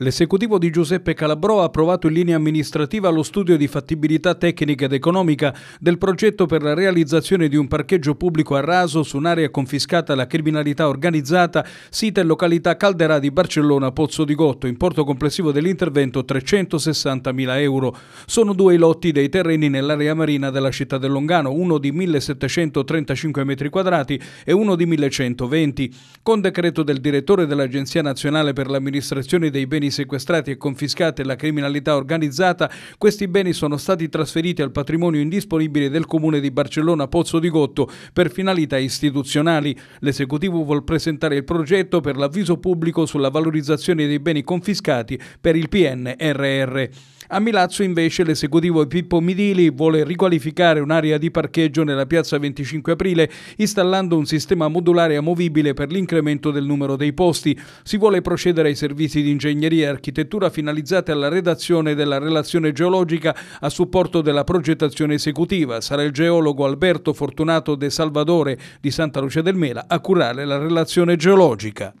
L'esecutivo di Giuseppe Calabrò ha approvato in linea amministrativa lo studio di fattibilità tecnica ed economica del progetto per la realizzazione di un parcheggio pubblico a raso su un'area confiscata alla criminalità organizzata, sita in località Calderà di Barcellona Pozzo di Gotto, importo complessivo dell'intervento 360.000 euro. Sono due i lotti dei terreni nell'area marina della città del Longano, uno di 1.735 m2 e uno di 1.120. Con decreto del direttore dell'Agenzia Nazionale per l'Amministrazione dei Beni beni sequestrati e confiscati alla criminalità organizzata, questi beni sono stati trasferiti al patrimonio indisponibile del comune di Barcellona Pozzo di Gotto per finalità istituzionali. L'esecutivo vuol presentare il progetto per l'avviso pubblico sulla valorizzazione dei beni confiscati per il PNRR. A Milazzo invece l'esecutivo Pippo Midili vuole riqualificare un'area di parcheggio nella piazza 25 aprile installando un sistema modulare amovibile per l'incremento del numero dei posti. Si vuole procedere ai servizi di ingegneria di architettura finalizzate alla redazione della relazione geologica a supporto della progettazione esecutiva. Sarà il geologo Alberto Fortunato De Salvatore di Santa Lucia del Mela a curare la relazione geologica.